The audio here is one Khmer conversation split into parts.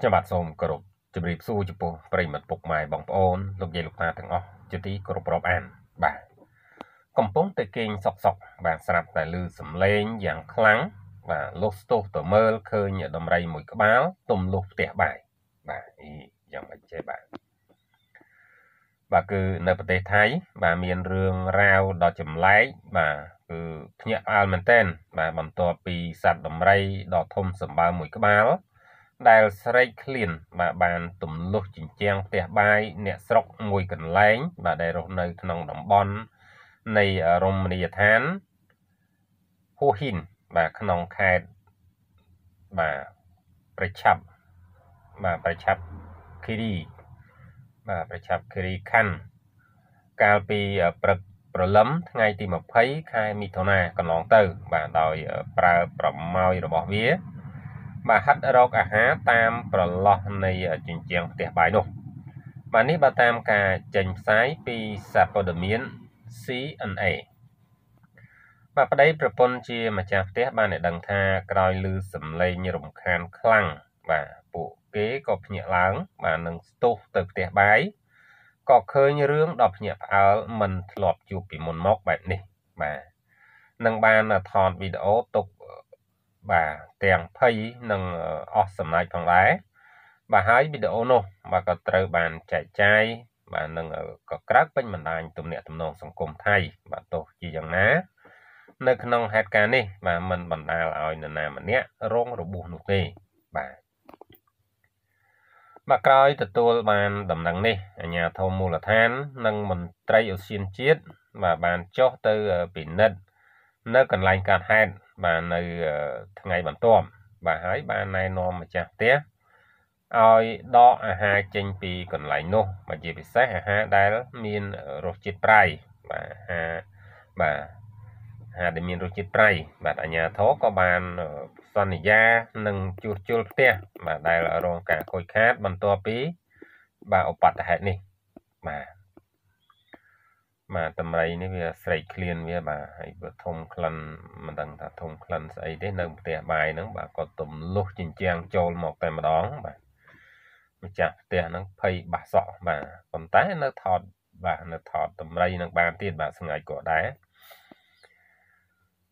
ខ្ញុំបាទសូមគោរពជម្រាបសួរចំពោះប្រិមិត្តពុកម៉ែបងប្អូនលោកយាយលោកតាទាំងអស់ជាទីគោរពរាប់អានបាទកំពុងតែគេងសក់សក់បាទស្រាប់តែឮសំឡេងយ៉ាងខ្លាំងបាទលុះស្ទុះទៅមើលឃើញដំរី មួយ ក្បាលទំលុះផ្ទះបាយបាទអីយ៉ាងមិនចេះបាទបាទគឺនៅប្រទេសថៃបាទមានរឿងរាវដ៏ចម្លែកបាទគឺភ្ញាក់ផ្អើលមែនតែនបាទបន្ទាប់ពីសត្វដំរីដ៏ធំសម្បើមមួយក្បាលដែលស្រេកឃ្លានបាទបានទំលុះជញ្ជាំងផ្ទះបាយអ្នកស្រុក មួយកន្លែងបាទដែលរស់នៅ ក្នុង តំបន់នៃរមណីយដ្ឋានហួហ៊ីនបាទក្នុងខេត្តបាទប្រឆាប់បាទប្រឆាប់គិរីបាទប្រឆាប់គិរីខណ្ឌកាលពីព្រឹកព្រលឹមថ្ងៃទី20ខែមិថុនាកន្លងទៅ បាទដោយប្រើប្រម៉ោយរបស់វាបាទហាត់រកអាហារតាមប្រឡោះនៃជញ្ជាំងផ្ទះបាយនោះបាទនេះបើតាមការចេញផ្សាយពីសាព័ត៌មាន CNA បាទប្តីប្រពន្ធជាម្ចាស់ផ្ទះបានអ្នកដឹងថាក្រោយឮសំឡេងរំខានខ្លាំងបាទពួកគេក៏ភ្ញាក់ឡើង បាទនឹងស្ទុះទៅផ្ទះបាយក៏ឃើញរឿងដល់ភ្ញាក់ផ្អើលមិនធ្លាប់ជួបពីមុនមកបែបនេះបាទនឹងបានថតវីដេអូទុកទាំងភ័យនិងអស់សំណាចផងដែរបាទហើយវីដេអូនោះបាទក៏ត្រូវបានចែកចាយបាទនឹងក៏ក្រើកពេញបណ្ដាញទំនាក់ទំនងសង្គមថៃបាទទោះជាយ៉ាងណានៅក្នុងហេតុការណ៍នេះបាទมันបណ្ដាលឲ្យនរណាម្នាក់រងរបួសនោះទេបាទមកក្រោយទទួលបានដំណឹងនេះអាជ្ញាធរមូលដ្ឋាននិងមន្ត្រីអូសៀនជាតិបាទបានចុះទៅពិនិត្យនៅកន្លែងកើតហេតុបាននៅថ្ងៃបន្ទាប់បាទហើយបានណែនាំម្ចាស់ផ្ទះឲ្យដកអាហារចេញពីកន្លែងនោះមកជាពិសេសអាហារដែលមានរសជាតិប្រៃបាទអាហារបាទអាហារដែលមានរសជាតិប្រៃបាទអាញាធរក៏បានសន្យានឹងជួសជុលផ្ទះបាទដែលរងការខូចខាតបន្ទាប់ពីបាទឧបតហេតុនេះបាទបាទតម្រៃនេះវាស្រេកឃ្លានវាបាទហើយវាធំក្លិនមិនដឹងថាធំក្លិនស្អីទេនៅផ្ទះបាយហ្នឹងបាទគាត់ទំលុះជញ្ជាំងចូលមកតែម្ដងបាទម្ចាស់ផ្ទះហ្នឹងភ័យបាសក់បាទប៉ុន្តែនៅថតបាទនៅថតតម្រៃនឹងបានទៀតបាទស្ងាយក៏ដែរ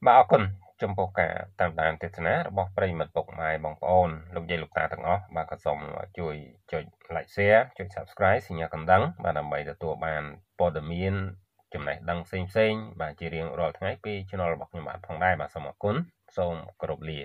បាទអរគុណចំពោះការតាមដានទេសនារបស់ប្រិមិត្តពុកម៉ែបងប្អូនលោកយាយលោកតាទាំងអស់បាទក៏សូមជួយចុច like share ចុច subscribe សញ្ញាកណ្ដឹង បាទដើម្បីទទួលបានព័ត៌មានចំណេះដឹងផ្សេងៗបាទជារៀងរាល់ថ្ងៃពី channel របស់ខ្ញុំបាទផងដែរបាទសូមអរគុណសូមគោរពលា